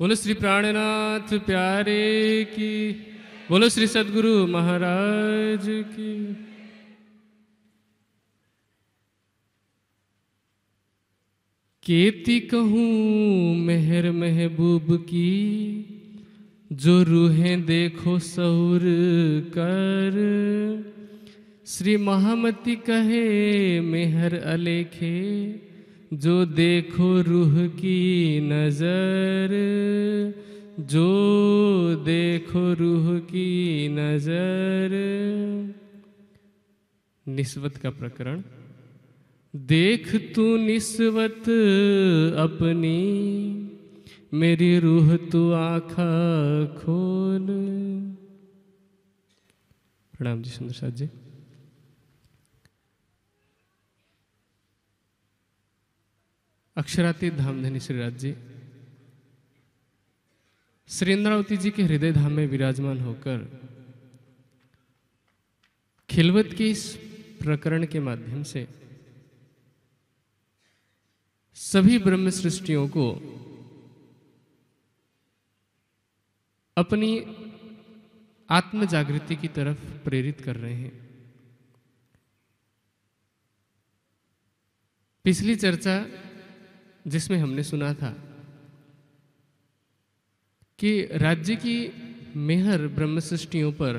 बोलो श्री प्राणनाथ प्यारे की बोलो श्री सदगुरु महाराज की केती कहूँ मेहर महबूब की जो रूहें देखो सौर कर श्री महामती कहे मेहर अलेखे जो देखो रूह की नज़र जो देखो रूह की नज़र निस्वत का प्रकरण देख तू निस्वत अपनी मेरी रूह तू आखा खोल प्रणाम जी सुंदर साहब जी अक्षरातीत धनी श्रीराज जी श्री इंद्रावती जी के हृदय धाम में विराजमान होकर खिलवत के इस प्रकरण के माध्यम से सभी ब्रह्म सृष्टियों को अपनी आत्म जागृति की तरफ प्रेरित कर रहे हैं पिछली चर्चा जिसमें हमने सुना था कि राज्य की मेहर ब्रह्म सृष्टियों पर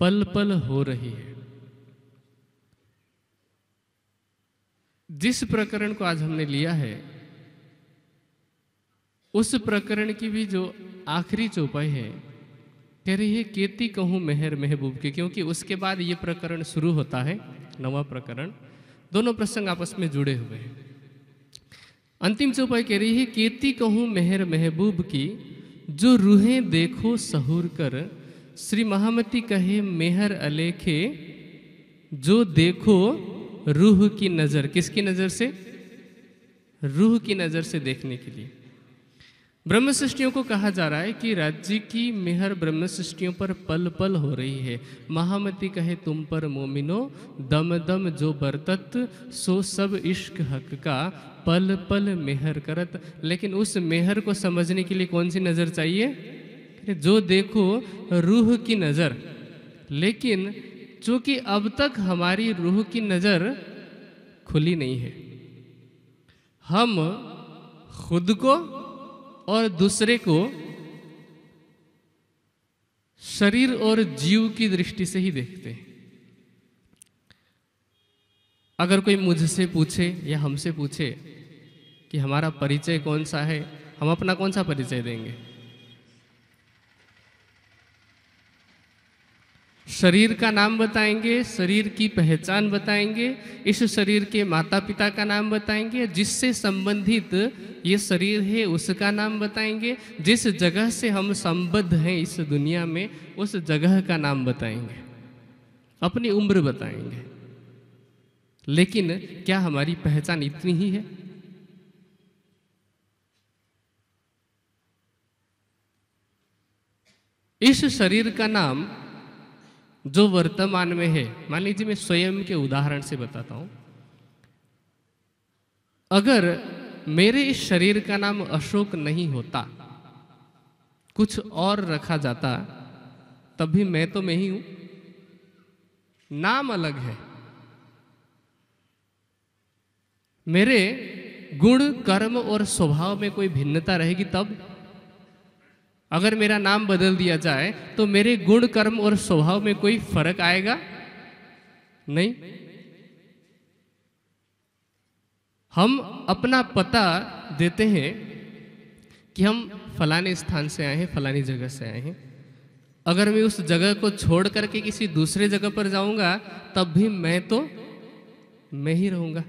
पल पल हो रही है जिस प्रकरण को आज हमने लिया है उस प्रकरण की भी जो आखिरी चौपाई है कह रही है केती कहू मेहर महबूब के क्योंकि उसके बाद ये प्रकरण शुरू होता है नवा प्रकरण दोनों प्रसंग आपस में जुड़े हुए हैं अंतिम चौपाई कह रही है केती कहूँ मेहर महबूब की जो रूहें देखो सहूर कर श्री महामती कहे मेहर अलेखे जो देखो रूह की नज़र किसकी नज़र से रूह की नज़र से देखने के लिए ब्रह्म सृष्टियों को कहा जा रहा है कि राज्य की मेहर ब्रह्म सृष्टियों पर पल पल हो रही है महामती कहे तुम पर मोमिनो दम दम जो बरतत सो सब इश्क हक का पल पल मेहर करत लेकिन उस मेहर को समझने के लिए कौन सी नज़र चाहिए जो देखो रूह की नज़र लेकिन चूंकि अब तक हमारी रूह की नज़र खुली नहीं है हम खुद को और दूसरे को शरीर और जीव की दृष्टि से ही देखते हैं अगर कोई मुझसे पूछे या हमसे पूछे कि हमारा परिचय कौन सा है हम अपना कौन सा परिचय देंगे शरीर का नाम बताएंगे शरीर की पहचान बताएंगे इस शरीर के माता पिता का नाम बताएंगे जिससे संबंधित ये शरीर है उसका नाम बताएंगे जिस जगह से हम संबद्ध हैं इस दुनिया में उस जगह का नाम बताएंगे अपनी उम्र बताएंगे लेकिन क्या हमारी पहचान इतनी ही है इस शरीर का नाम जो वर्तमान में है मान लीजिए मैं स्वयं के उदाहरण से बताता हूं अगर मेरे इस शरीर का नाम अशोक नहीं होता कुछ और रखा जाता तब भी मैं तो मैं ही हूं नाम अलग है मेरे गुण कर्म और स्वभाव में कोई भिन्नता रहेगी तब अगर मेरा नाम बदल दिया जाए तो मेरे गुण कर्म और स्वभाव में कोई फर्क आएगा नहीं हम अपना पता देते हैं कि हम फलाने स्थान से आए हैं फलानी जगह से आए हैं अगर मैं उस जगह को छोड़ करके किसी दूसरे जगह पर जाऊंगा तब भी मैं तो मैं ही रहूंगा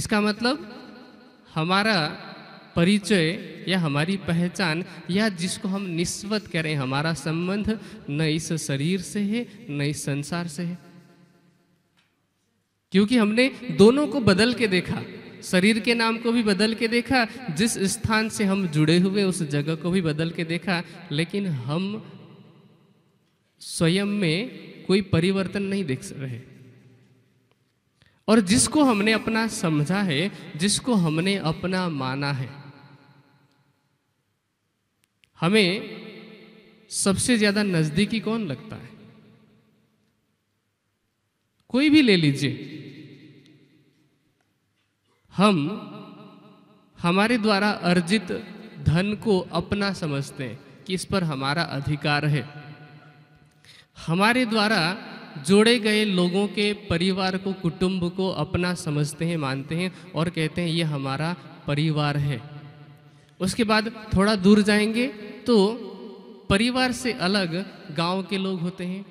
इसका मतलब हमारा परिचय या हमारी पहचान या जिसको हम रहे करें हमारा संबंध न इस शरीर से है न इस संसार से है क्योंकि हमने दोनों को बदल के देखा शरीर के नाम को भी बदल के देखा जिस स्थान से हम जुड़े हुए उस जगह को भी बदल के देखा लेकिन हम स्वयं में कोई परिवर्तन नहीं देख रहे और जिसको हमने अपना समझा है जिसको हमने अपना माना है हमें सबसे ज्यादा नजदीकी कौन लगता है कोई भी ले लीजिए हम हमारे द्वारा अर्जित धन को अपना समझते हैं कि इस पर हमारा अधिकार है हमारे द्वारा जोड़े गए लोगों के परिवार को कुटुंब को अपना समझते हैं मानते हैं और कहते हैं ये हमारा परिवार है उसके बाद थोड़ा दूर जाएंगे तो परिवार से अलग गांव के लोग होते हैं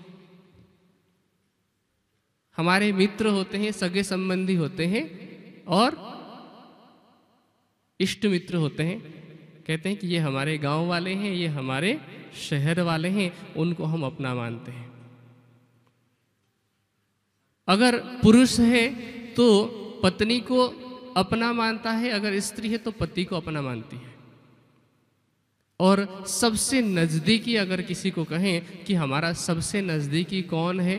हमारे मित्र होते हैं सगे संबंधी होते हैं और इष्ट मित्र होते हैं कहते हैं कि ये हमारे गांव वाले हैं ये हमारे शहर वाले हैं उनको हम अपना मानते हैं अगर पुरुष है तो पत्नी को अपना मानता है अगर स्त्री है तो पति को अपना मानती है और सबसे नज़दीकी अगर किसी को कहें कि हमारा सबसे नज़दीकी कौन है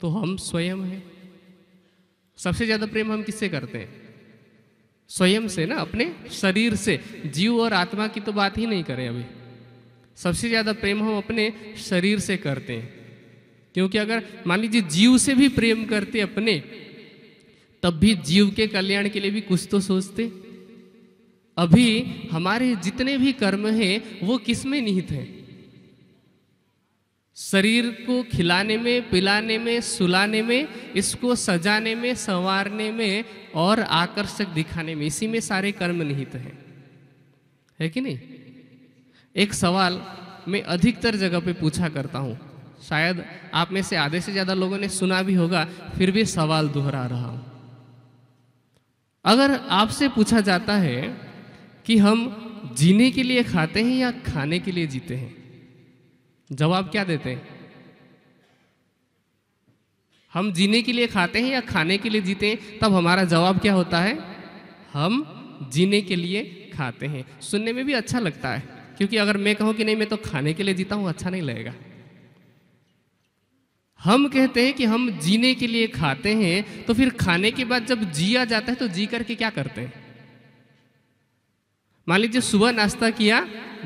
तो हम स्वयं हैं सबसे ज़्यादा प्रेम हम किससे करते हैं स्वयं से ना अपने शरीर से जीव और आत्मा की तो बात ही नहीं करें अभी सबसे ज़्यादा प्रेम हम अपने शरीर से करते हैं क्योंकि अगर मान लीजिए जीव से भी प्रेम करते अपने तब भी जीव के कल्याण के लिए भी कुछ तो सोचते अभी हमारे जितने भी कर्म हैं वो किस में निहित हैं शरीर को खिलाने में पिलाने में सुलाने में इसको सजाने में संवारने में और आकर्षक दिखाने में इसी में सारे कर्म निहित हैं है कि नहीं एक सवाल मैं अधिकतर जगह पे पूछा करता हूँ शायद आप में से आधे से ज़्यादा लोगों ने सुना भी होगा फिर भी सवाल दोहरा रहा हूँ अगर आपसे पूछा जाता है कि हम जीने के लिए खाते हैं या खाने के लिए जीते हैं जवाब क्या देते हैं हम जीने के लिए खाते हैं या खाने के लिए जीते हैं तब हमारा जवाब क्या होता है हम जीने के लिए खाते हैं सुनने में भी अच्छा लगता है क्योंकि अगर मैं कहूँ कि नहीं मैं तो खाने के लिए जीता हूं अच्छा नहीं लगेगा हम कहते हैं कि हम जीने के लिए खाते हैं तो फिर खाने के बाद जब जिया जाता है तो जी करके क्या करते हैं मान लीजिए सुबह नाश्ता किया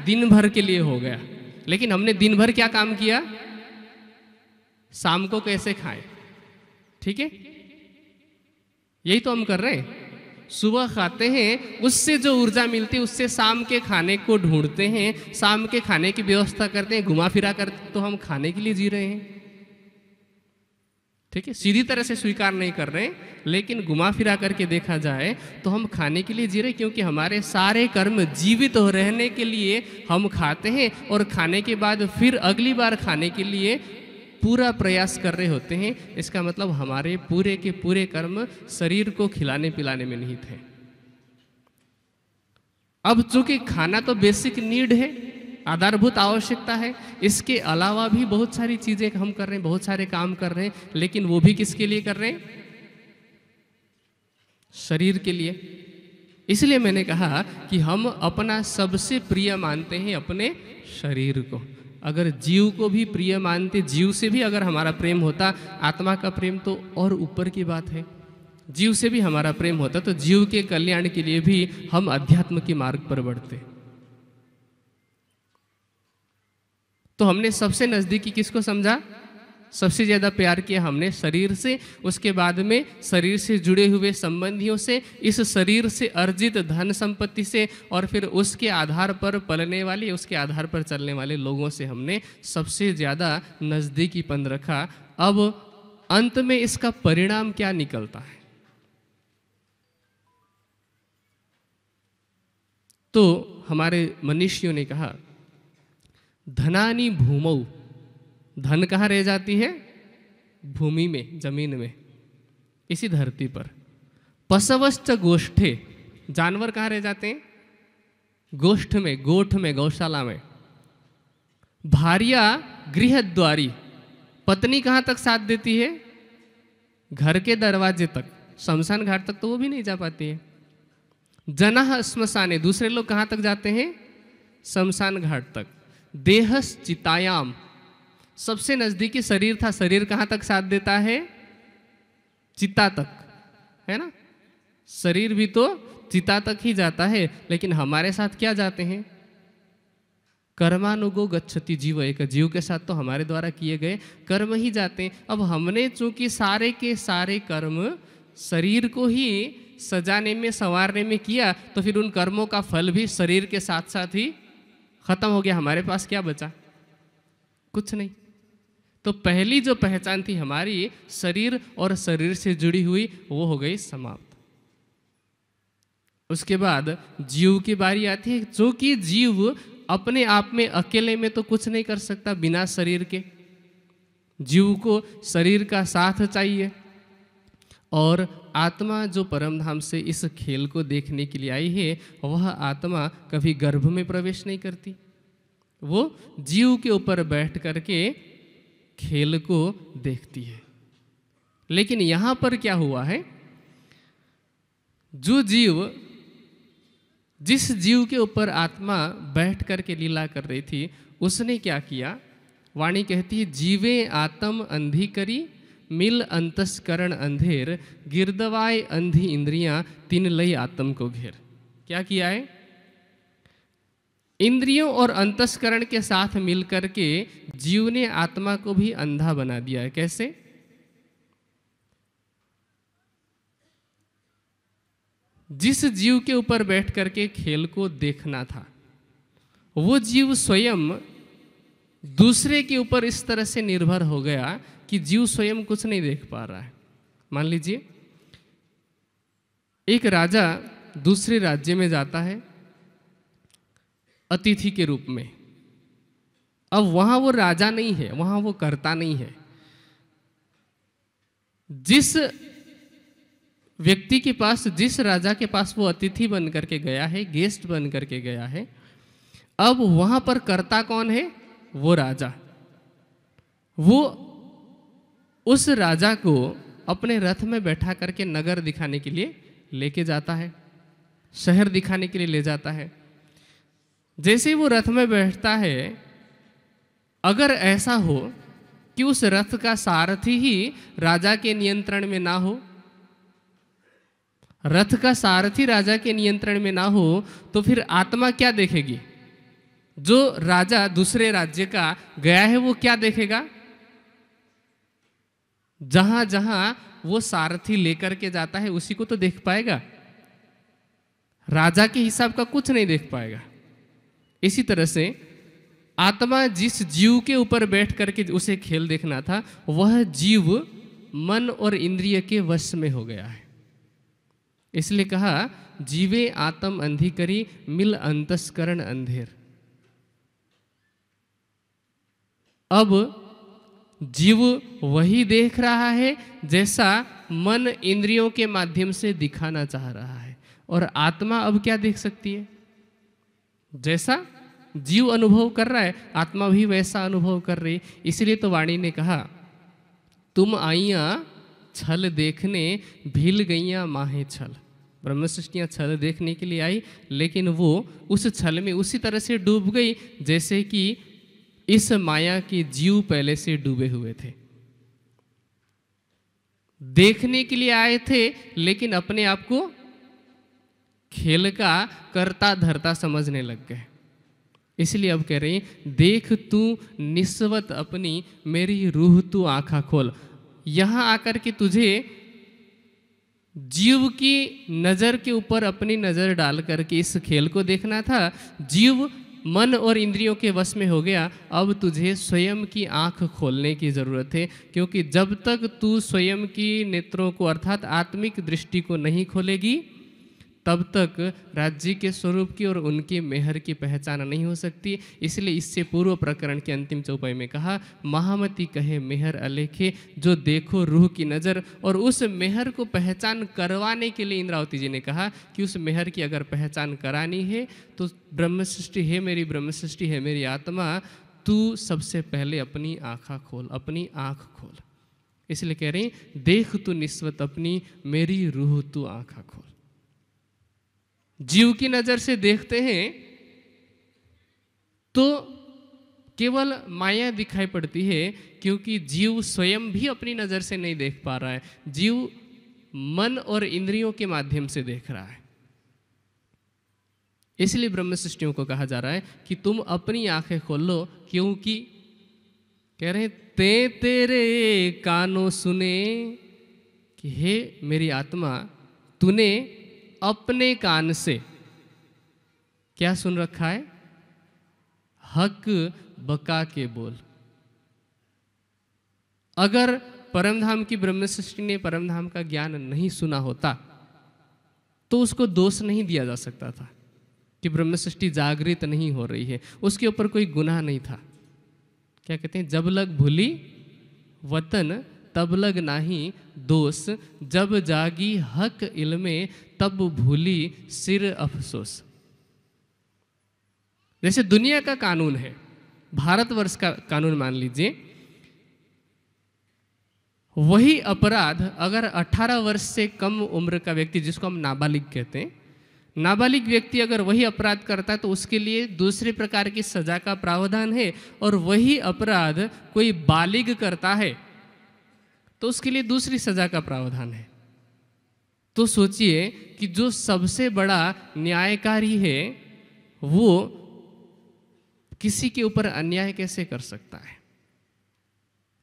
दिन भर के लिए हो गया लेकिन हमने दिन भर क्या काम किया शाम को कैसे खाएं ठीक है यही तो हम कर रहे हैं सुबह खाते हैं उससे जो ऊर्जा मिलती है उससे शाम के खाने को ढूंढते हैं शाम के खाने की व्यवस्था करते हैं घुमा फिरा कर तो हम खाने के लिए जी रहे हैं ठीक है सीधी तरह से स्वीकार नहीं कर रहे लेकिन घुमा फिरा करके देखा जाए तो हम खाने के लिए जी रहे क्योंकि हमारे सारे कर्म जीवित हो रहने के लिए हम खाते हैं और खाने के बाद फिर अगली बार खाने के लिए पूरा प्रयास कर रहे होते हैं इसका मतलब हमारे पूरे के पूरे कर्म शरीर को खिलाने पिलाने में नहीं थे अब चूंकि खाना तो बेसिक नीड है आधारभूत आवश्यकता है इसके अलावा भी बहुत सारी चीज़ें हम कर रहे हैं बहुत सारे काम कर रहे हैं लेकिन वो भी किसके लिए कर रहे हैं शरीर के लिए इसलिए मैंने कहा कि हम अपना सबसे प्रिय मानते हैं अपने शरीर को अगर जीव को भी प्रिय मानते जीव से भी अगर हमारा प्रेम होता आत्मा का प्रेम तो और ऊपर की बात है जीव से भी हमारा प्रेम होता तो जीव के कल्याण के लिए भी हम अध्यात्म के मार्ग पर बढ़ते तो हमने सबसे नज़दीकी किसको समझा सबसे ज़्यादा प्यार किया हमने शरीर से उसके बाद में शरीर से जुड़े हुए संबंधियों से इस शरीर से अर्जित धन संपत्ति से और फिर उसके आधार पर पलने वाले उसके आधार पर चलने वाले लोगों से हमने सबसे ज़्यादा नज़दीकीपन रखा अब अंत में इसका परिणाम क्या निकलता है तो हमारे मनुष्यों ने कहा धनानी भूमऊ धन कहाँ रह जाती है भूमि में जमीन में इसी धरती पर पशवश्च गोष्ठे जानवर कहाँ रह जाते हैं गोष्ठ में गोठ में गौशाला में भारिया गृह द्वारी पत्नी कहाँ तक साथ देती है घर के दरवाजे तक शमशान घाट तक तो वो भी नहीं जा पाती है जना शमशाने दूसरे लोग कहाँ तक जाते हैं शमशान घाट तक देहस चितायाम सबसे नज़दीकी शरीर था शरीर कहां तक साथ देता है चिता तक है ना शरीर भी तो चिता तक ही जाता है लेकिन हमारे साथ क्या जाते हैं कर्मानुगो गच्छति जीव एक जीव के साथ तो हमारे द्वारा किए गए कर्म ही जाते हैं अब हमने चूंकि सारे के सारे कर्म शरीर को ही सजाने में संवारने में किया तो फिर उन कर्मों का फल भी शरीर के साथ साथ ही ख़त्म हो गया हमारे पास क्या बचा कुछ नहीं तो पहली जो पहचान थी हमारी शरीर और शरीर से जुड़ी हुई वो हो गई समाप्त उसके बाद जीव की बारी आती है जो कि जीव अपने आप में अकेले में तो कुछ नहीं कर सकता बिना शरीर के जीव को शरीर का साथ चाहिए और आत्मा जो परमधाम से इस खेल को देखने के लिए आई है वह आत्मा कभी गर्भ में प्रवेश नहीं करती वो जीव के ऊपर बैठ करके खेल को देखती है लेकिन यहाँ पर क्या हुआ है जो जीव जिस जीव के ऊपर आत्मा बैठ कर के लीला कर रही थी उसने क्या किया वाणी कहती है जीवे आत्म अंधी करी मिल अंतस्करण अंधेर गिरदवाए अंधी इंद्रियां तीन लई आत्म को घेर क्या किया है इंद्रियों और अंतस्करण के साथ मिलकर के जीव ने आत्मा को भी अंधा बना दिया है कैसे जिस जीव के ऊपर बैठ करके खेल को देखना था वो जीव स्वयं दूसरे के ऊपर इस तरह से निर्भर हो गया कि जीव स्वयं कुछ नहीं देख पा रहा है मान लीजिए एक राजा दूसरे राज्य में जाता है अतिथि के रूप में अब वहां वो राजा नहीं है वहां वो करता नहीं है जिस व्यक्ति के पास जिस राजा के पास वो अतिथि बनकर के गया है गेस्ट बनकर के गया है अब वहां पर करता कौन है वो राजा वो उस राजा को अपने रथ में बैठा करके नगर दिखाने के लिए लेके जाता है शहर दिखाने के लिए ले जाता है जैसे ही वो रथ में बैठता है अगर ऐसा हो कि उस रथ का सारथी ही राजा के नियंत्रण में ना हो रथ का सारथी राजा के नियंत्रण में ना हो तो फिर आत्मा क्या देखेगी जो राजा दूसरे राज्य का गया है वो क्या देखेगा जहां जहां वो सारथी लेकर के जाता है उसी को तो देख पाएगा राजा के हिसाब का कुछ नहीं देख पाएगा इसी तरह से आत्मा जिस जीव के ऊपर बैठ करके उसे खेल देखना था वह जीव मन और इंद्रिय के वश में हो गया है इसलिए कहा जीवे आत्म अंधी करी मिल अंतस्करण अंधेर अब जीव वही देख रहा है जैसा मन इंद्रियों के माध्यम से दिखाना चाह रहा है और आत्मा अब क्या देख सकती है जैसा जीव अनुभव कर रहा है आत्मा भी वैसा अनुभव कर रही इसलिए तो वाणी ने कहा तुम आइया छल देखने भील गईया माहे छल ब्रह्म सृष्टियाँ छल देखने के लिए आई लेकिन वो उस छल में उसी तरह से डूब गई जैसे कि इस माया के जीव पहले से डूबे हुए थे देखने के लिए आए थे लेकिन अपने आप को खेल का करता धरता समझने लग गए इसलिए अब कह रही देख तू निस्वत अपनी मेरी रूह तू आंखा खोल यहां आकर के तुझे जीव की नज़र के ऊपर अपनी नज़र डाल करके इस खेल को देखना था जीव मन और इंद्रियों के वश में हो गया अब तुझे स्वयं की आँख खोलने की ज़रूरत है क्योंकि जब तक तू स्वयं की नेत्रों को अर्थात आत्मिक दृष्टि को नहीं खोलेगी तब तक राज्य के स्वरूप की और उनके मेहर की पहचान नहीं हो सकती इसलिए इससे पूर्व प्रकरण के अंतिम चौपाई में कहा महामती कहे मेहर अलेखे जो देखो रूह की नज़र और उस मेहर को पहचान करवाने के लिए इंद्रावती जी ने कहा कि उस मेहर की अगर पहचान करानी है तो ब्रह्म सृष्टि है मेरी ब्रह्म सृष्टि है मेरी आत्मा तू सबसे पहले अपनी आँखा खोल अपनी आँख खोल इसलिए कह रही देख तू निस्वत अपनी मेरी रूह तू आँखा खोल जीव की नज़र से देखते हैं तो केवल माया दिखाई पड़ती है क्योंकि जीव स्वयं भी अपनी नज़र से नहीं देख पा रहा है जीव मन और इंद्रियों के माध्यम से देख रहा है इसलिए ब्रह्म सृष्टियों को कहा जा रहा है कि तुम अपनी आंखें खोल लो क्योंकि कह रहे ते तेरे कानों सुने कि हे मेरी आत्मा तूने अपने कान से क्या सुन रखा है हक बका के बोल अगर परमधाम की ब्रह्म सृष्टि ने परमधाम का ज्ञान नहीं सुना होता तो उसको दोष नहीं दिया जा सकता था कि ब्रह्म सृष्टि जागृत नहीं हो रही है उसके ऊपर कोई गुनाह नहीं था क्या कहते हैं जब लग भूली वतन तब लग नाही दोष जब जागी हक इलमे तब भूली सिर अफसोस जैसे दुनिया का कानून है भारतवर्ष का कानून मान लीजिए वही अपराध अगर 18 वर्ष से कम उम्र का व्यक्ति जिसको हम नाबालिग कहते हैं नाबालिग व्यक्ति अगर वही अपराध करता है तो उसके लिए दूसरे प्रकार की सजा का प्रावधान है और वही अपराध कोई बालिग करता है तो उसके लिए दूसरी सजा का प्रावधान है तो सोचिए कि जो सबसे बड़ा न्यायकारी है वो किसी के ऊपर अन्याय कैसे कर सकता है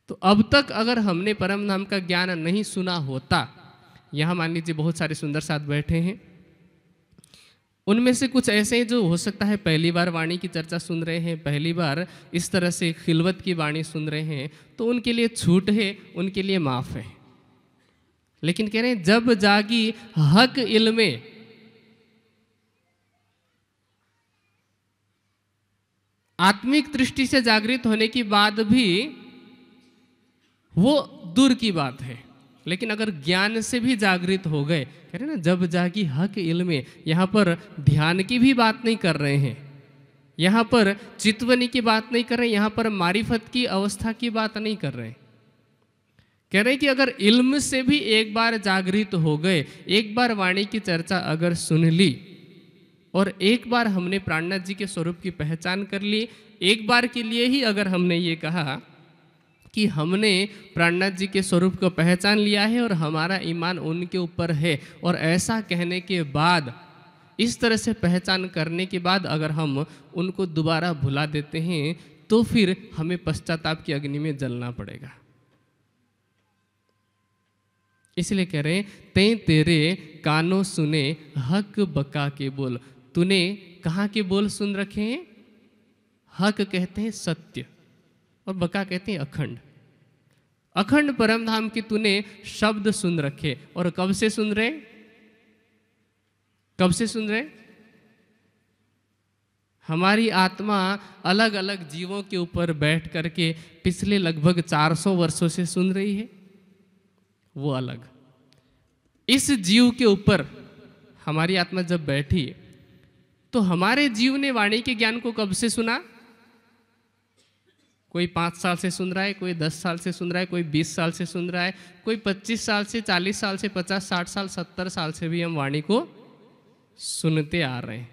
तो अब तक अगर हमने परम नाम का ज्ञान नहीं सुना होता यहां मान लीजिए बहुत सारे सुंदर साथ बैठे हैं उनमें से कुछ ऐसे हैं जो हो सकता है पहली बार वाणी की चर्चा सुन रहे हैं पहली बार इस तरह से खिलवत की वाणी सुन रहे हैं तो उनके लिए छूट है उनके लिए माफ़ है लेकिन कह रहे हैं जब जागी हक इल्मे आत्मिक दृष्टि से जागृत होने की बात भी वो दूर की बात है लेकिन अगर ज्ञान से भी जागृत हो गए कह रहे ना जब जागी हक इल्म यहाँ पर ध्यान की भी बात नहीं कर रहे हैं यहाँ पर चितवनी की बात नहीं कर रहे यहाँ पर मारिफत की अवस्था की बात नहीं कर रहे कह रहे कि अगर इल्म से भी एक बार जागृत हो गए एक बार वाणी की चर्चा अगर सुन ली और एक बार हमने प्राणनाथ जी के स्वरूप की पहचान कर ली एक बार के लिए ही अगर हमने ये कहा कि हमने प्राणनाथ जी के स्वरूप को पहचान लिया है और हमारा ईमान उनके ऊपर है और ऐसा कहने के बाद इस तरह से पहचान करने के बाद अगर हम उनको दोबारा भुला देते हैं तो फिर हमें पश्चाताप की अग्नि में जलना पड़ेगा इसलिए कह रहे हैं ते तेरे कानों सुने हक बका के बोल तूने कहा के बोल सुन रखे हैं हक कहते हैं सत्य और बका कहते हैं अखंड अखंड परमधाम की तूने शब्द सुन रखे और कब से सुन रहे कब से सुन रहे हमारी आत्मा अलग अलग जीवों के ऊपर बैठ करके पिछले लगभग 400 वर्षों से सुन रही है वो अलग इस जीव के ऊपर हमारी आत्मा जब बैठी है तो हमारे जीव ने वाणी के ज्ञान को कब से सुना कोई पाँच साल से सुन रहा है कोई दस साल से सुन रहा है कोई बीस साल से सुन रहा है कोई पच्चीस साल से चालीस साल से पचास साठ साल सत्तर साल से भी हम वाणी को सुनते आ रहे हैं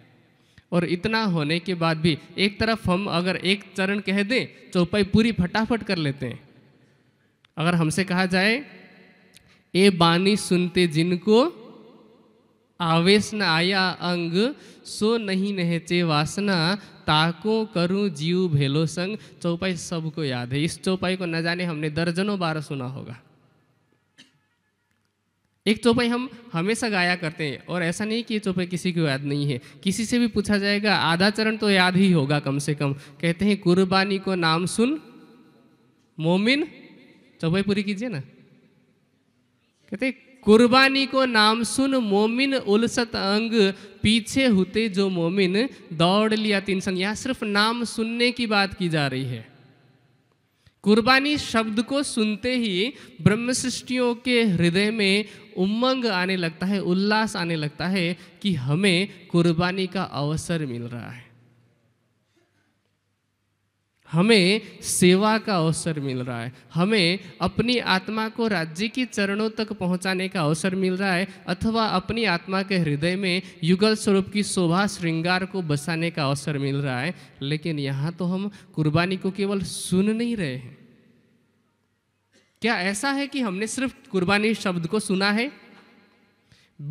और इतना होने के बाद भी एक तरफ हम अगर एक चरण कह दें चौपाई पूरी फटाफट कर लेते हैं अगर हमसे कहा जाए ए बानी सुनते जिनको आवेश न आया अंग सो नहीं नहचे वासना ताको करूं जीव भेलो संग चौपाई सबको याद है इस चौपाई को न जाने हमने दर्जनों बार सुना होगा एक चौपाई हम हमेशा गाया करते हैं और ऐसा नहीं कि ये चौपाई किसी को याद नहीं है किसी से भी पूछा जाएगा आधा चरण तो याद ही होगा कम से कम कहते हैं कुर्बानी को नाम सुन मोमिन चौपाई पूरी कीजिए ना कहते हैं कुर्बानी को नाम सुन मोमिन उलसत अंग पीछे होते जो मोमिन दौड़ लिया तीन संग यहाँ सिर्फ नाम सुनने की बात की जा रही है कुर्बानी शब्द को सुनते ही ब्रह्म सृष्टियों के हृदय में उमंग आने लगता है उल्लास आने लगता है कि हमें कुर्बानी का अवसर मिल रहा है हमें सेवा का अवसर मिल रहा है हमें अपनी आत्मा को राज्य के चरणों तक पहुंचाने का अवसर मिल रहा है अथवा अपनी आत्मा के हृदय में युगल स्वरूप की शोभा श्रृंगार को बसाने का अवसर मिल रहा है लेकिन यहाँ तो हम कुर्बानी को केवल सुन नहीं रहे हैं क्या ऐसा है कि हमने सिर्फ कुर्बानी शब्द को सुना है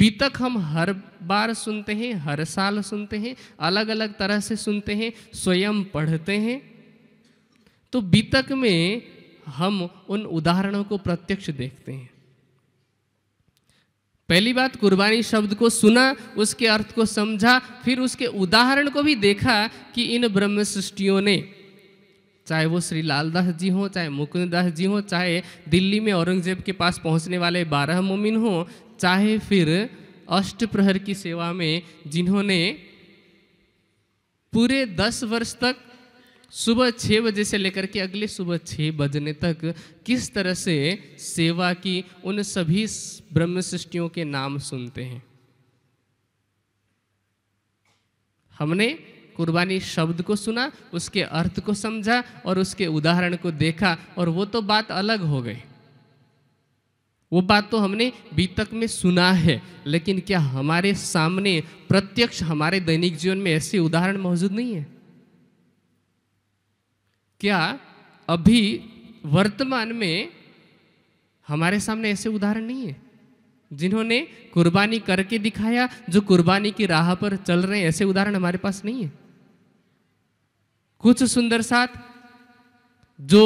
बीतक हम हर बार सुनते हैं हर साल सुनते हैं अलग अलग तरह से सुनते हैं स्वयं पढ़ते हैं तो बीतक में हम उन उदाहरणों को प्रत्यक्ष देखते हैं पहली बात कुर्बानी शब्द को सुना उसके अर्थ को समझा फिर उसके उदाहरण को भी देखा कि इन ब्रह्म सृष्टियों ने चाहे वो श्री लालदास जी हों चाहे मुकुंददास जी हों चाहे दिल्ली में औरंगजेब के पास पहुंचने वाले बारह मोमिन हों चाहे फिर अष्ट प्रहर की सेवा में जिन्होंने पूरे दस वर्ष तक सुबह छः बजे से लेकर के अगले सुबह छः बजने तक किस तरह से सेवा की उन सभी ब्रह्म सृष्टियों के नाम सुनते हैं हमने कुर्बानी शब्द को सुना उसके अर्थ को समझा और उसके उदाहरण को देखा और वो तो बात अलग हो गई वो बात तो हमने बीतक में सुना है लेकिन क्या हमारे सामने प्रत्यक्ष हमारे दैनिक जीवन में ऐसे उदाहरण मौजूद नहीं है क्या अभी वर्तमान में हमारे सामने ऐसे उदाहरण नहीं है जिन्होंने कुर्बानी करके दिखाया जो कुर्बानी की राह पर चल रहे हैं ऐसे उदाहरण हमारे पास नहीं है कुछ सुंदर साथ जो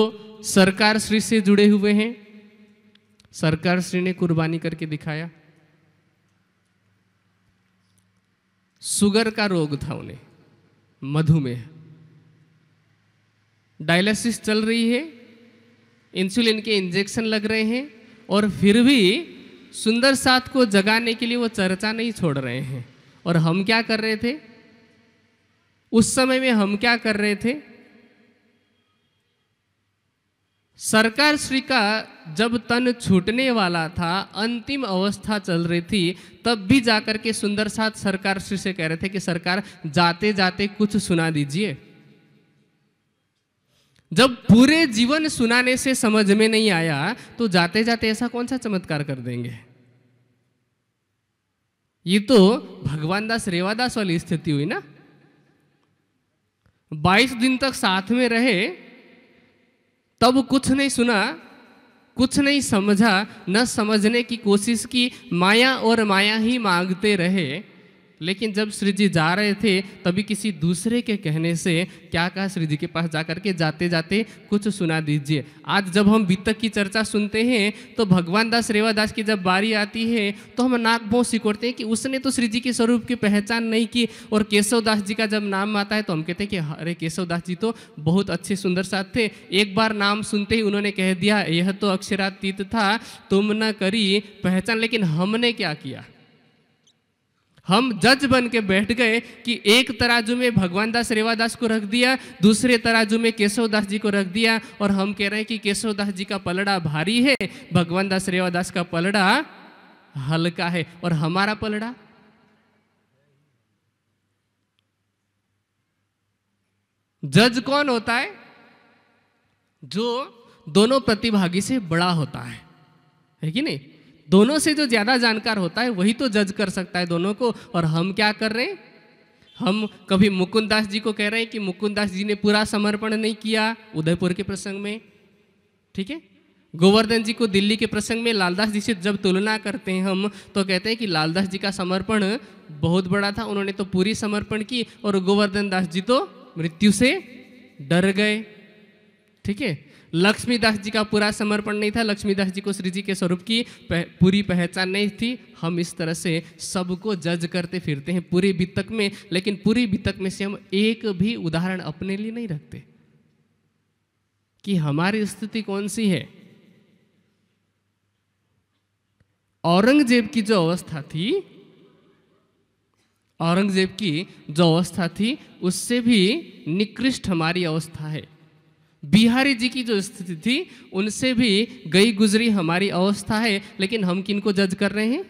सरकार श्री से जुड़े हुए हैं सरकार श्री ने कुर्बानी करके दिखाया शुगर का रोग था उन्हें मधुमेह डायलिसिस चल रही है इंसुलिन के इंजेक्शन लग रहे हैं और फिर भी सुंदर साथ को जगाने के लिए वो चर्चा नहीं छोड़ रहे हैं और हम क्या कर रहे थे उस समय में हम क्या कर रहे थे सरकार श्री का जब तन छूटने वाला था अंतिम अवस्था चल रही थी तब भी जाकर के सुंदर साथ सरकार श्री से कह रहे थे कि सरकार जाते जाते कुछ सुना दीजिए जब पूरे जीवन सुनाने से समझ में नहीं आया तो जाते जाते ऐसा कौन सा चमत्कार कर देंगे ये तो भगवान दास रेवादास वाली स्थिति हुई ना 22 दिन तक साथ में रहे तब कुछ नहीं सुना कुछ नहीं समझा न समझने की कोशिश की माया और माया ही मांगते रहे लेकिन जब श्री जी जा रहे थे तभी किसी दूसरे के कहने से क्या कहा श्री जी के पास जा करके जाते जाते कुछ सुना दीजिए आज जब हम बीतक की चर्चा सुनते हैं तो भगवान दास रेवादास की जब बारी आती है तो हम नाक बहुत सिकोड़ते हैं कि उसने तो श्री जी के स्वरूप की पहचान नहीं की और केशवदास जी का जब नाम आता है तो हम कहते हैं कि अरे केशवदास जी तो बहुत अच्छे सुंदर साथ थे एक बार नाम सुनते ही उन्होंने कह दिया यह तो अक्षरातीत था तुम न करी पहचान लेकिन हमने क्या किया हम जज बन के बैठ गए कि एक तराजू में भगवान दास रेवादास को रख दिया दूसरे तराजू में केशवदास जी को रख दिया और हम कह रहे हैं कि केशवदास जी का पलड़ा भारी है भगवान दास रेवादास का पलड़ा हल्का है और हमारा पलड़ा जज कौन होता है जो दोनों प्रतिभागी से बड़ा होता है है कि नहीं दोनों से जो ज़्यादा जानकार होता है वही तो जज कर सकता है दोनों को और हम क्या कर रहे हैं हम कभी मुकुंददास जी को कह रहे हैं कि मुकुंददास जी ने पूरा समर्पण नहीं किया उदयपुर के प्रसंग में ठीक है गोवर्धन जी को दिल्ली के प्रसंग में लालदास जी से जब तुलना करते हैं हम तो कहते हैं कि लालदास जी का समर्पण बहुत बड़ा था उन्होंने तो पूरी समर्पण की और गोवर्धन दास जी तो मृत्यु से डर गए ठीक है लक्ष्मीदास जी का पूरा समर्पण नहीं था लक्ष्मीदास जी को श्री जी के स्वरूप की पह, पूरी पहचान नहीं थी हम इस तरह से सबको जज करते फिरते हैं पूरे वितक में लेकिन पूरी वितक में से हम एक भी उदाहरण अपने लिए नहीं रखते कि हमारी स्थिति कौन सी है औरंगजेब की जो अवस्था थी औरंगजेब की जो अवस्था थी उससे भी निकृष्ट हमारी अवस्था है बिहारी जी की जो स्थिति थी उनसे भी गई गुजरी हमारी अवस्था है लेकिन हम किन को जज कर रहे हैं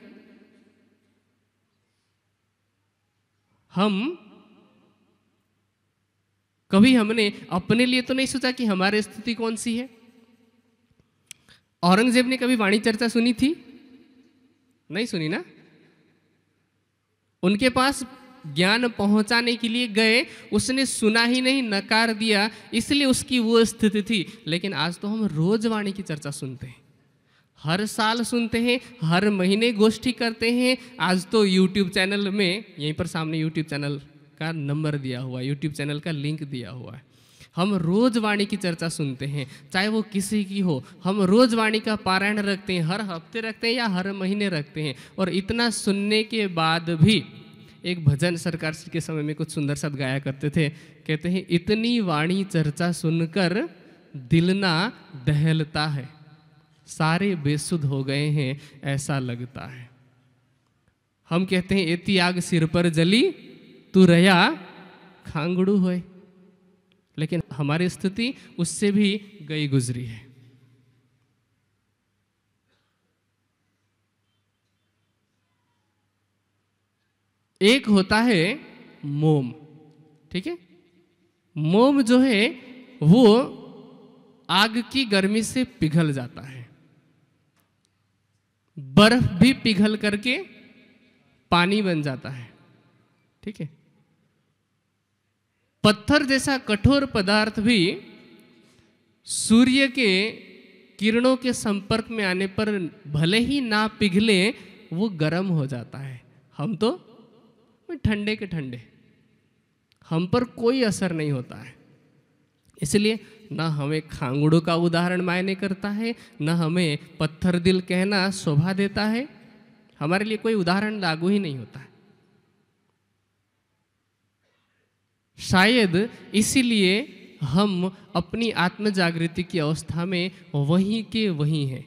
हम कभी हमने अपने लिए तो नहीं सोचा कि हमारी स्थिति कौन सी है औरंगजेब ने कभी वाणी चर्चा सुनी थी नहीं सुनी ना उनके पास ज्ञान पहुंचाने के लिए गए उसने सुना ही नहीं नकार दिया इसलिए उसकी वो स्थिति थी लेकिन आज तो हम रोज वाणी की चर्चा सुनते हैं हर साल सुनते हैं हर महीने गोष्ठी करते हैं आज तो यूट्यूब चैनल में यहीं पर सामने यूट्यूब चैनल का नंबर दिया हुआ है यूट्यूब चैनल का लिंक दिया हुआ है हम रोज वाणी की चर्चा सुनते हैं चाहे वो किसी की हो हम रोज वाणी का पारायण रखते हैं हर हफ्ते रखते हैं या हर महीने रखते हैं और इतना सुनने के बाद भी एक भजन सरकार श्री के समय में कुछ सुंदर शब्द गाया करते थे कहते हैं इतनी वाणी चर्चा सुनकर दिलना दहलता है सारे बेसुध हो गए हैं ऐसा लगता है हम कहते हैं एति आग सिर पर जली तू रया खांगड़ू होए लेकिन हमारी स्थिति उससे भी गई गुजरी है एक होता है मोम ठीक है मोम जो है वो आग की गर्मी से पिघल जाता है बर्फ भी पिघल करके पानी बन जाता है ठीक है पत्थर जैसा कठोर पदार्थ भी सूर्य के किरणों के संपर्क में आने पर भले ही ना पिघले वो गर्म हो जाता है हम तो ठंडे के ठंडे हम पर कोई असर नहीं होता है इसलिए ना हमें खांगड़ों का उदाहरण मायने करता है ना हमें पत्थर दिल कहना शोभा देता है हमारे लिए कोई उदाहरण लागू ही नहीं होता है शायद इसीलिए हम अपनी आत्म जागृति की अवस्था में वहीं के वहीं हैं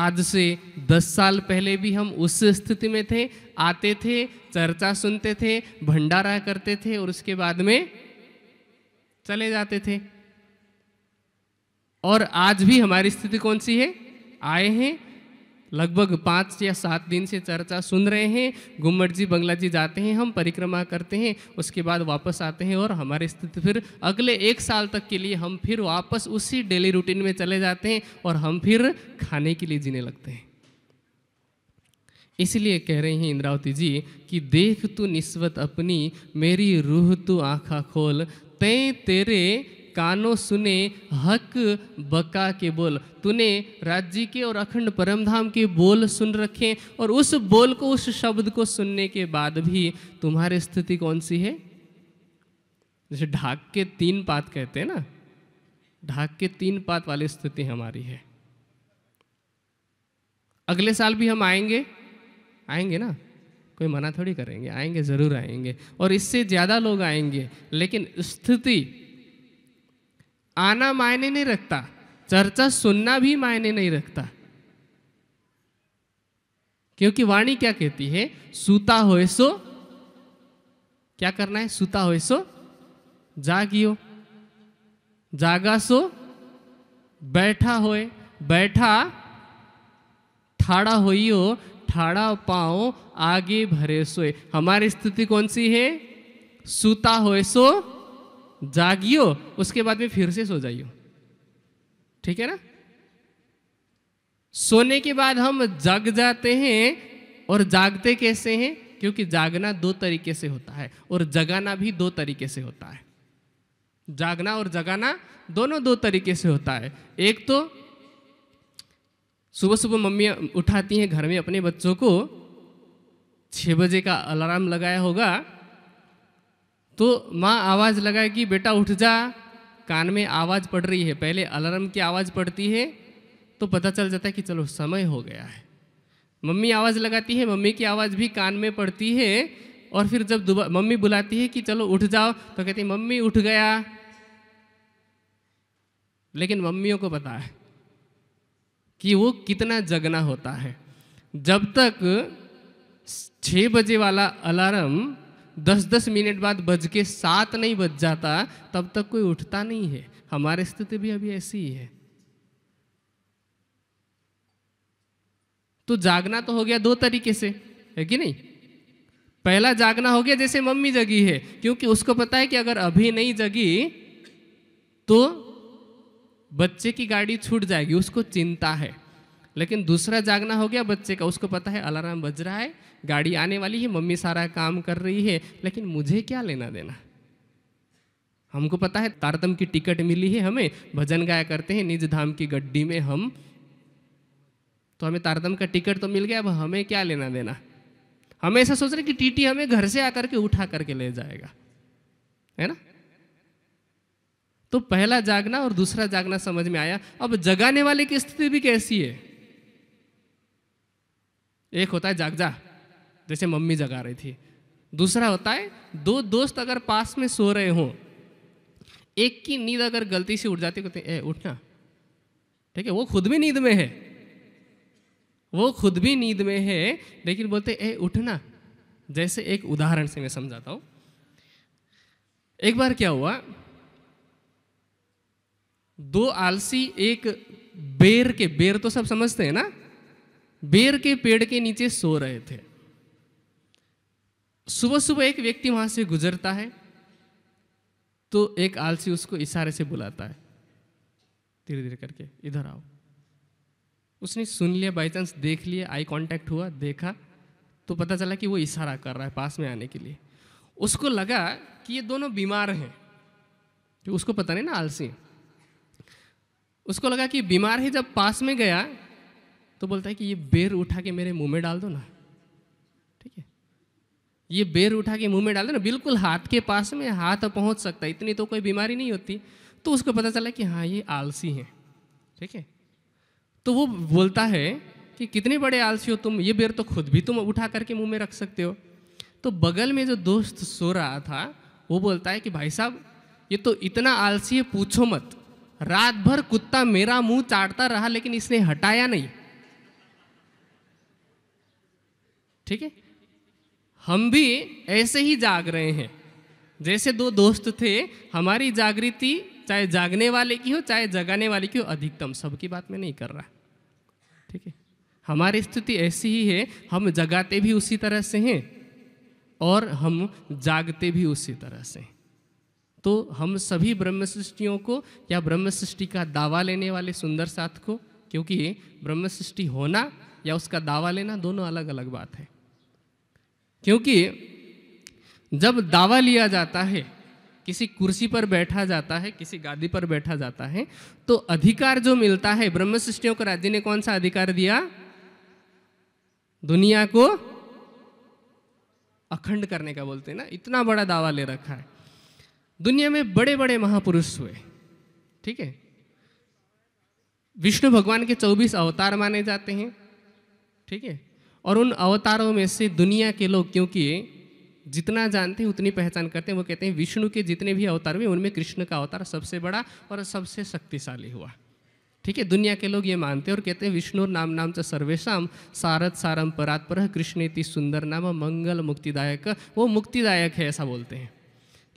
आज से दस साल पहले भी हम उस स्थिति में थे आते थे चर्चा सुनते थे भंडारा करते थे और उसके बाद में चले जाते थे और आज भी हमारी स्थिति कौन सी है आए हैं लगभग पाँच या सात दिन से चर्चा सुन रहे हैं गुम्मट जी बंगला जी जाते हैं हम परिक्रमा करते हैं उसके बाद वापस आते हैं और हमारी स्थिति फिर अगले एक साल तक के लिए हम फिर वापस उसी डेली रूटीन में चले जाते हैं और हम फिर खाने के लिए जीने लगते हैं इसलिए कह रहे हैं इंद्रावती जी कि देख तू निस्वत अपनी मेरी रूह तू आँखा खोल तय ते तेरे कानों सुने हक बका के बोल तूने राज्य के और अखंड परमधाम के बोल सुन रखे और उस बोल को उस शब्द को सुनने के बाद भी तुम्हारी स्थिति कौन सी है जैसे ढाक के तीन पात कहते हैं ना ढाक के तीन पात वाली स्थिति हमारी है अगले साल भी हम आएंगे आएंगे ना कोई मना थोड़ी करेंगे आएंगे ज़रूर आएंगे और इससे ज़्यादा लोग आएंगे लेकिन स्थिति आना मायने नहीं रखता चर्चा सुनना भी मायने नहीं रखता क्योंकि वाणी क्या कहती है सूता हो सो क्या करना है सूता हो सो जागियो जागा सो बैठा होए बैठा ठाड़ा हो ठाड़ा पाओ आगे भरे सोए हमारी स्थिति कौन सी है सूता होए सो जागियो उसके बाद में फिर से सो जाइयो ठीक है ना सोने के बाद हम जग जाते हैं और जागते कैसे हैं क्योंकि जागना दो तरीके से होता है और जगाना भी दो तरीके से होता है जागना और जगाना दोनों दो तरीके से होता है एक तो सुबह सुबह मम्मी उठाती हैं घर में अपने बच्चों को छः बजे का अलार्म लगाया होगा तो माँ आवाज़ लगा कि बेटा उठ जा कान में आवाज़ पड़ रही है पहले अलार्म की आवाज़ पड़ती है तो पता चल जाता है कि चलो समय हो गया है मम्मी आवाज़ लगाती है मम्मी की आवाज़ भी कान में पड़ती है और फिर जब मम्मी बुलाती है कि चलो उठ जाओ तो कहती मम्मी उठ गया लेकिन मम्मियों को पता है कि वो कितना जगना होता है जब तक छः बजे वाला अलार्म दस दस मिनट बाद बज के सात नहीं बज जाता तब तक कोई उठता नहीं है हमारी स्थिति भी अभी ऐसी ही है तो जागना तो हो गया दो तरीके से है कि नहीं पहला जागना हो गया जैसे मम्मी जगी है क्योंकि उसको पता है कि अगर अभी नहीं जगी तो बच्चे की गाड़ी छूट जाएगी उसको चिंता है लेकिन दूसरा जागना हो गया बच्चे का उसको पता है अलार्म बज रहा है गाड़ी आने वाली है मम्मी सारा काम कर रही है लेकिन मुझे क्या लेना देना हमको पता है तारतम की टिकट मिली है हमें भजन गाया करते हैं निज धाम की गड्डी में हम तो हमें तारतम का टिकट तो मिल गया अब हमें क्या लेना देना हम ऐसा सोच रहे कि टीटी हमें घर से आकर के उठा करके ले जाएगा है ना तो पहला जागना और दूसरा जागना समझ में आया अब जगाने वाले की स्थिति भी कैसी है एक होता है जाग जा जैसे मम्मी जगा रही थी दूसरा होता है दो दोस्त अगर पास में सो रहे हों एक की नींद अगर गलती से उठ जाती है उठना ठीक है वो खुद भी नींद में है वो खुद भी नींद में है लेकिन बोलते ए उठना जैसे एक उदाहरण से मैं समझाता हूं एक बार क्या हुआ दो आलसी एक बेर के बेर तो सब समझते हैं ना बेर के पेड़ के नीचे सो रहे थे सुबह सुबह एक व्यक्ति वहाँ से गुजरता है तो एक आलसी उसको इशारे से बुलाता है धीरे धीरे करके इधर आओ उसने सुन लिया बाई चांस देख लिया आई कांटेक्ट हुआ देखा तो पता चला कि वो इशारा कर रहा है पास में आने के लिए उसको लगा कि ये दोनों बीमार हैं तो उसको पता नहीं ना आलसी उसको लगा कि बीमार है जब पास में गया तो बोलता है कि ये बेर उठा के मेरे मुंह में डाल दो ना ये बेर उठा के मुंह में डाले ना बिल्कुल हाथ के पास में हाथ पहुंच सकता है इतनी तो कोई बीमारी नहीं होती तो उसको पता चला कि हाँ ये आलसी हैं ठीक है तो वो बोलता है कि कितने बड़े आलसी हो तुम ये बेर तो खुद भी तुम उठा करके मुंह में रख सकते हो तो बगल में जो दोस्त सो रहा था वो बोलता है कि भाई साहब ये तो इतना आलसी है पूछो मत रात भर कुत्ता मेरा मुंह चाटता रहा लेकिन इसने हटाया नहीं ठीक है हम भी ऐसे ही जाग रहे हैं जैसे दो दोस्त थे हमारी जागृति चाहे जागने वाले की हो चाहे जगाने वाले की हो अधिकतम सबकी बात मैं नहीं कर रहा ठीक है हमारी स्थिति ऐसी ही है हम जगाते भी उसी तरह से हैं और हम जागते भी उसी तरह से तो हम सभी ब्रह्म सृष्टियों को या ब्रह्म सृष्टि का दावा लेने वाले सुंदर साथ को क्योंकि ब्रह्म सृष्टि होना या उसका दावा लेना दोनों अलग अलग बात है क्योंकि जब दावा लिया जाता है किसी कुर्सी पर बैठा जाता है किसी गादी पर बैठा जाता है तो अधिकार जो मिलता है ब्रह्म सृष्टियों को राज्य ने कौन सा अधिकार दिया दुनिया को अखंड करने का बोलते हैं ना इतना बड़ा दावा ले रखा है दुनिया में बड़े बड़े महापुरुष हुए ठीक है विष्णु भगवान के 24 अवतार माने जाते हैं ठीक है और उन अवतारों में से दुनिया के लोग क्योंकि जितना जानते हैं उतनी पहचान करते हैं वो कहते हैं विष्णु के जितने भी अवतार हुए उनमें कृष्ण का अवतार सबसे बड़ा और सबसे शक्तिशाली हुआ ठीक है दुनिया के लोग ये मानते हैं और कहते हैं विष्णु नाम नाम च सर्वेशम सारद सारम परात पर इति सुंदर नाम मंगल मुक्तिदायक वो मुक्तिदायक है ऐसा बोलते हैं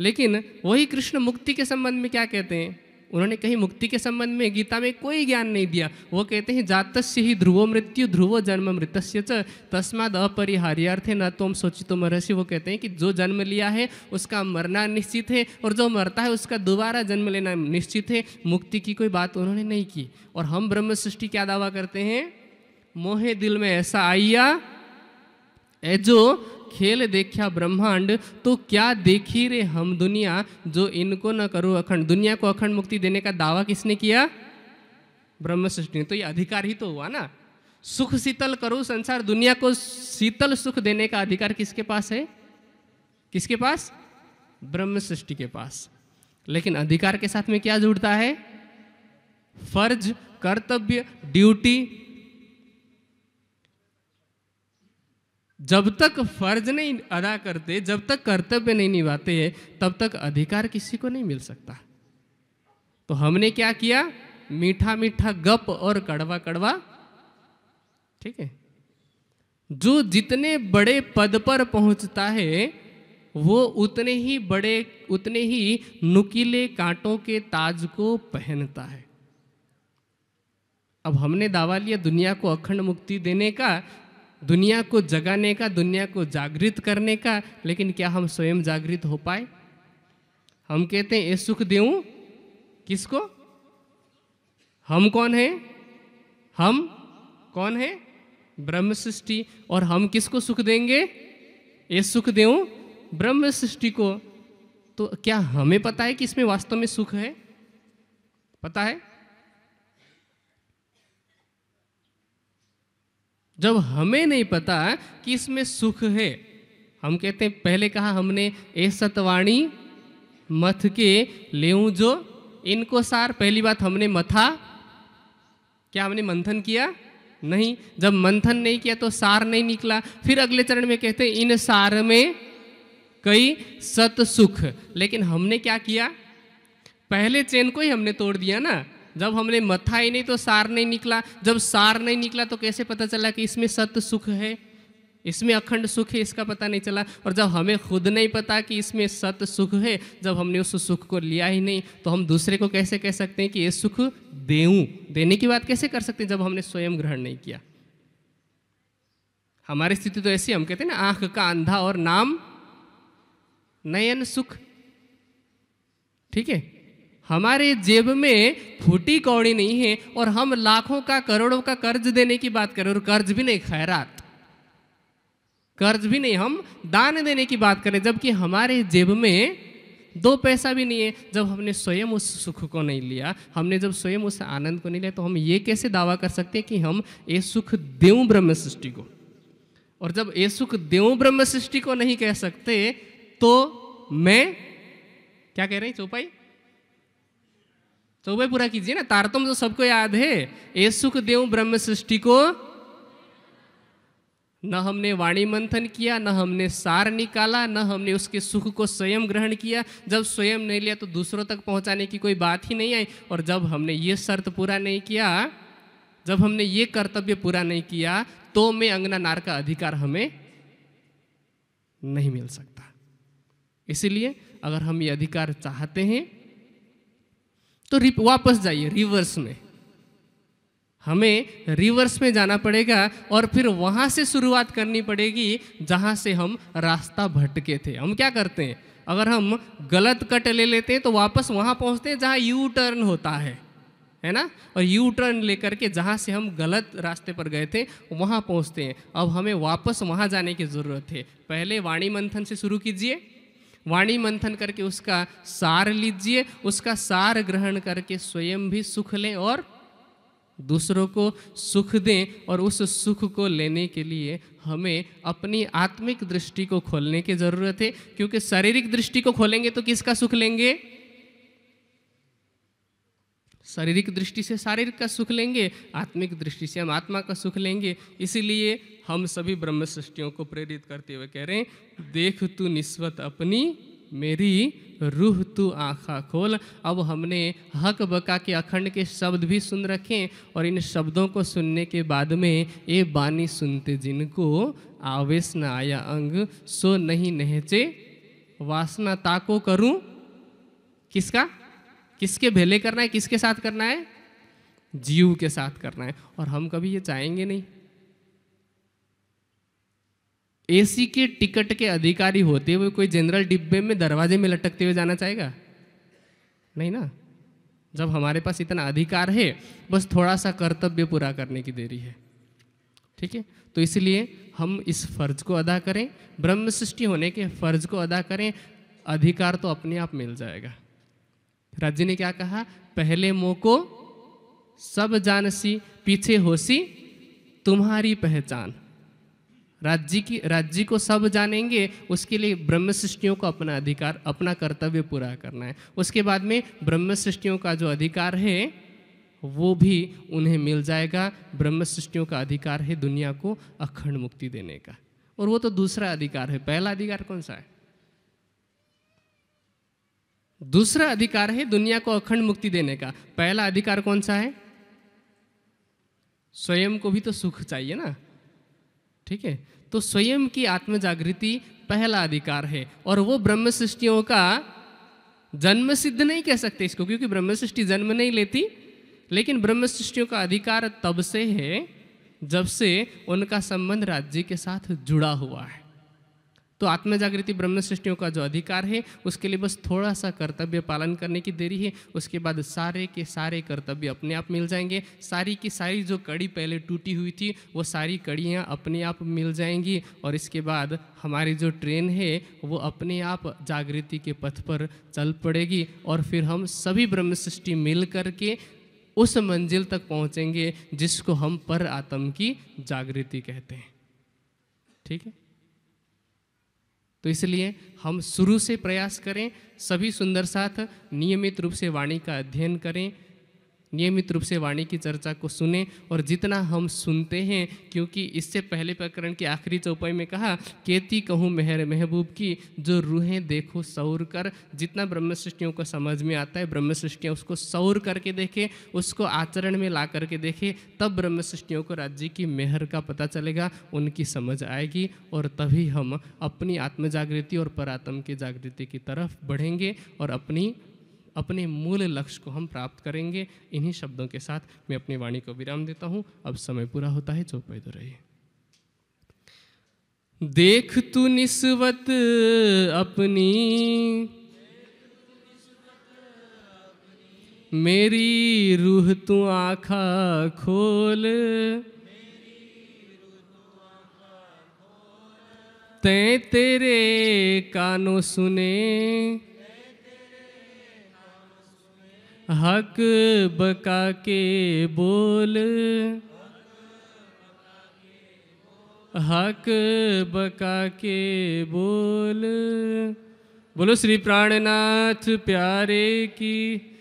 लेकिन वही कृष्ण मुक्ति के संबंध में क्या कहते हैं उन्होंने कहीं मुक्ति के संबंध में गीता में कोई ज्ञान नहीं दिया वो कहते हैं जातस्य ही ध्रुवो मृत्यु ध्रुवो जन्म मृत्य च तस्माद अपरिहार्यार्थ है न तो हम सोचित तो महर्षि वो कहते हैं कि जो जन्म लिया है उसका मरना निश्चित है और जो मरता है उसका दोबारा जन्म लेना निश्चित है मुक्ति की कोई बात उन्होंने नहीं की और हम ब्रह्म सृष्टि क्या दावा करते हैं मोहे दिल में ऐसा आइया जो खेल देखा ब्रह्मांड तो क्या देखी रे हम दुनिया जो इनको न करो अखंड दुनिया को अखंड मुक्ति देने का दावा किसने किया ब्रह्म सृष्टि ने तो ये अधिकार ही तो हुआ ना सुख शीतल करो संसार दुनिया को शीतल सुख देने का अधिकार किसके पास है किसके पास ब्रह्म सृष्टि के पास लेकिन अधिकार के साथ में क्या जुड़ता है फर्ज कर्तव्य ड्यूटी जब तक फर्ज नहीं अदा करते जब तक कर्तव्य नहीं निभाते हैं तब तक अधिकार किसी को नहीं मिल सकता तो हमने क्या किया मीठा मीठा गप और कड़वा कड़वा ठीक है जो जितने बड़े पद पर पहुंचता है वो उतने ही बड़े उतने ही नुकीले कांटों के ताज को पहनता है अब हमने दावा लिया दुनिया को अखंड मुक्ति देने का दुनिया को जगाने का दुनिया को जागृत करने का लेकिन क्या हम स्वयं जागृत हो पाए हम कहते हैं ये सुख देऊं किसको हम कौन हैं हम कौन है ब्रह्म सृष्टि और हम किसको सुख देंगे ये सुख देऊं ब्रह्म सृष्टि को तो क्या हमें पता है कि इसमें वास्तव में सुख है पता है जब हमें नहीं पता कि इसमें सुख है हम कहते हैं पहले कहा हमने ए सतवाणी मथ के ले जो इनको सार पहली बात हमने मथा क्या हमने मंथन किया नहीं जब मंथन नहीं किया तो सार नहीं निकला फिर अगले चरण में कहते हैं इन सार में कई सत सुख लेकिन हमने क्या किया पहले चेन को ही हमने तोड़ दिया ना जब हमने मथा ही नहीं तो सार नहीं निकला जब सार नहीं निकला तो कैसे पता चला कि इसमें सत्य सुख है इसमें अखंड सुख है इसका पता नहीं चला और जब हमें खुद नहीं पता कि इसमें सत्य सुख है जब हमने उस सुख को लिया ही नहीं तो हम दूसरे को कैसे कह सकते हैं कि ये सुख देऊँ देने की बात कैसे कर सकते हैं जब हमने स्वयं ग्रहण नहीं किया हमारी स्थिति तो ऐसी हम कहते हैं ना आंख का अंधा और नाम नयन सुख ठीक है हमारे जेब में फूटी कौड़ी नहीं है और हम लाखों का करोड़ों का कर्ज देने की बात करें और कर्ज भी नहीं खैरात कर्ज भी नहीं हम दान देने की बात करें जबकि हमारे जेब में दो पैसा भी नहीं है जब हमने स्वयं उस सुख को नहीं लिया हमने जब स्वयं उस आनंद को नहीं लिया तो हम ये कैसे दावा कर सकते हैं कि हम ये सुख देव ब्रह्म सृष्टि को और जब ये सुख देव ब्रह्म सृष्टि को नहीं कह सकते तो मैं क्या कह रही चौपाई तो वह पूरा कीजिए ना तारतम तो सबको याद है ये सुख देव ब्रह्म सृष्टि को न हमने वाणी मंथन किया न हमने सार निकाला न हमने उसके सुख को स्वयं ग्रहण किया जब स्वयं नहीं लिया तो दूसरों तक पहुंचाने की कोई बात ही नहीं आई और जब हमने ये शर्त पूरा नहीं किया जब हमने ये कर्तव्य पूरा नहीं किया तो मैं अंगना नार का अधिकार हमें नहीं मिल सकता इसीलिए अगर हम ये अधिकार चाहते हैं तो वापस जाइए रिवर्स में हमें रिवर्स में जाना पड़ेगा और फिर वहाँ से शुरुआत करनी पड़ेगी जहाँ से हम रास्ता भटके थे हम क्या करते हैं अगर हम गलत कट ले लेते हैं तो वापस वहाँ पहुँचते हैं जहाँ यू टर्न होता है है ना और यू टर्न लेकर के जहाँ से हम गलत रास्ते पर गए थे वहाँ पहुँचते हैं अब हमें वापस वहाँ जाने की ज़रूरत है पहले वाणी मंथन से शुरू कीजिए वाणी मंथन करके उसका सार लीजिए उसका सार ग्रहण करके स्वयं भी सुख लें और दूसरों को सुख दें और उस सुख को लेने के लिए हमें अपनी आत्मिक दृष्टि को खोलने की ज़रूरत है क्योंकि शारीरिक दृष्टि को खोलेंगे तो किसका सुख लेंगे शारीरिक दृष्टि से शारीरिक का सुख लेंगे आत्मिक दृष्टि से हम आत्मा का सुख लेंगे इसीलिए हम सभी ब्रह्म सृष्टियों को प्रेरित करते हुए कह रहे हैं देख तू निस्वत अपनी मेरी रूह तू आँखा खोल अब हमने हक बका के अखंड के शब्द भी सुन रखे और इन शब्दों को सुनने के बाद में ये बानी सुनते जिनको आवेश न आया अंग सो नहीं नहचे वासना ताको करूं किसका किसके भले करना है किसके साथ करना है जीव के साथ करना है और हम कभी ये चाहेंगे नहीं एसी के टिकट के अधिकारी होते हुए कोई जनरल डिब्बे में दरवाजे में लटकते हुए जाना चाहेगा नहीं ना जब हमारे पास इतना अधिकार है बस थोड़ा सा कर्तव्य पूरा करने की देरी है ठीक है तो इसलिए हम इस फर्ज को अदा करें ब्रह्म सृष्टि होने के फर्ज को अदा करें अधिकार तो अपने आप मिल जाएगा राज्य ने क्या कहा पहले मोको सब जानसी पीछे होसी तुम्हारी पहचान राज्य की राज्य को सब जानेंगे उसके लिए ब्रह्म सृष्टियों को अपना अधिकार अपना कर्तव्य पूरा करना है उसके बाद में ब्रह्म सृष्टियों का जो अधिकार है वो भी उन्हें मिल जाएगा ब्रह्म सृष्टियों का अधिकार है दुनिया को अखंड मुक्ति देने का और वो तो दूसरा अधिकार है पहला अधिकार कौन सा है दूसरा अधिकार है दुनिया को अखंड मुक्ति देने का पहला अधिकार कौन सा है स्वयं को भी तो सुख चाहिए ना ठीक है तो स्वयं की आत्म जागृति पहला अधिकार है और वो ब्रह्म सृष्टियों का जन्म सिद्ध नहीं कह सकते इसको क्योंकि ब्रह्म सृष्टि जन्म नहीं लेती लेकिन ब्रह्म सृष्टियों का अधिकार तब से है जब से उनका संबंध राज्य के साथ जुड़ा हुआ है तो आत्म जागृति ब्रह्म सृष्टियों का जो अधिकार है उसके लिए बस थोड़ा सा कर्तव्य पालन करने की देरी है उसके बाद सारे के सारे कर्तव्य अपने आप मिल जाएंगे सारी की सारी जो कड़ी पहले टूटी हुई थी वो सारी कड़ियाँ अपने आप मिल जाएंगी और इसके बाद हमारी जो ट्रेन है वो अपने आप जागृति के पथ पर चल पड़ेगी और फिर हम सभी ब्रह्म सृष्टि मिल करके उस मंजिल तक पहुँचेंगे जिसको हम पर आत्म की जागृति कहते हैं ठीक है तो इसलिए हम शुरू से प्रयास करें सभी सुंदर साथ नियमित रूप से वाणी का अध्ययन करें नियमित रूप से वाणी की चर्चा को सुने और जितना हम सुनते हैं क्योंकि इससे पहले प्रकरण के आखिरी चौपाई में कहा केती कहूँ मेहर महबूब की जो रूहें देखो सौर कर जितना ब्रह्म सृष्टियों को समझ में आता है ब्रह्म सृष्टियाँ उसको सौर करके देखें उसको आचरण में ला करके देखें तब ब्रह्म सृष्टियों को राज्य की मेहर का पता चलेगा उनकी समझ आएगी और तभी हम अपनी आत्म जागृति और परात्म की जागृति की तरफ बढ़ेंगे और अपनी अपने मूल लक्ष्य को हम प्राप्त करेंगे इन्हीं शब्दों के साथ मैं अपनी वाणी को विराम देता हूँ अब समय पूरा होता है चौपाई तो रहिए देख तू निस्वत अपनी मेरी रूह तू आखा खोल तै तेरे कानों सुने हक बका के बोल हक बका के बोल बोलो श्री प्राणनाथ प्यारे की